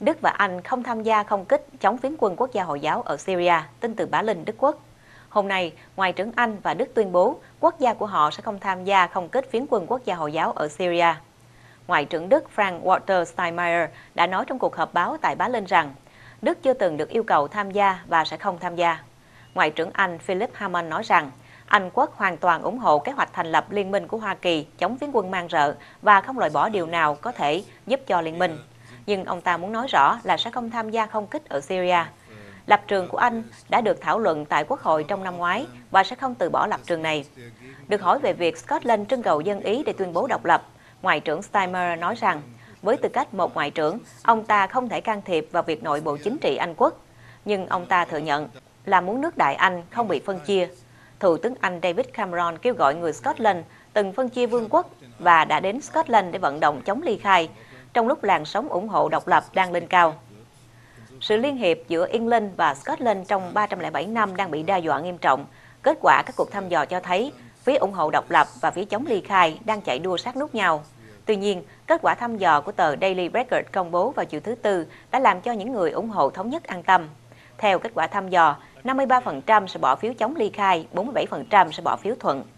Đức và Anh không tham gia không kích chống phiến quân quốc gia Hồi giáo ở Syria, tin từ Bá Linh, Đức Quốc. Hôm nay, Ngoại trưởng Anh và Đức tuyên bố quốc gia của họ sẽ không tham gia không kích phiến quân quốc gia Hồi giáo ở Syria. Ngoại trưởng Đức Frank-Walter Steinmeier đã nói trong cuộc họp báo tại Bá Linh rằng Đức chưa từng được yêu cầu tham gia và sẽ không tham gia. Ngoại trưởng Anh Philip Hammond nói rằng Anh quốc hoàn toàn ủng hộ kế hoạch thành lập liên minh của Hoa Kỳ chống phiến quân mang rợ và không loại bỏ điều nào có thể giúp cho liên minh nhưng ông ta muốn nói rõ là sẽ không tham gia không kích ở Syria. Lập trường của Anh đã được thảo luận tại Quốc hội trong năm ngoái và sẽ không từ bỏ lập trường này. Được hỏi về việc Scotland trưng cầu dân Ý để tuyên bố độc lập, Ngoại trưởng Steimer nói rằng, với tư cách một ngoại trưởng, ông ta không thể can thiệp vào việc nội bộ chính trị Anh quốc. Nhưng ông ta thừa nhận là muốn nước đại Anh không bị phân chia. Thủ tướng Anh David Cameron kêu gọi người Scotland từng phân chia vương quốc và đã đến Scotland để vận động chống ly khai, trong lúc làn sóng ủng hộ độc lập đang lên cao. Sự liên hiệp giữa England và Scotland trong 307 năm đang bị đe dọa nghiêm trọng. Kết quả các cuộc thăm dò cho thấy phía ủng hộ độc lập và phía chống ly khai đang chạy đua sát nút nhau. Tuy nhiên, kết quả thăm dò của tờ Daily Record công bố vào chiều thứ Tư đã làm cho những người ủng hộ thống nhất an tâm. Theo kết quả thăm dò, 53% sẽ bỏ phiếu chống ly khai, 47% sẽ bỏ phiếu thuận.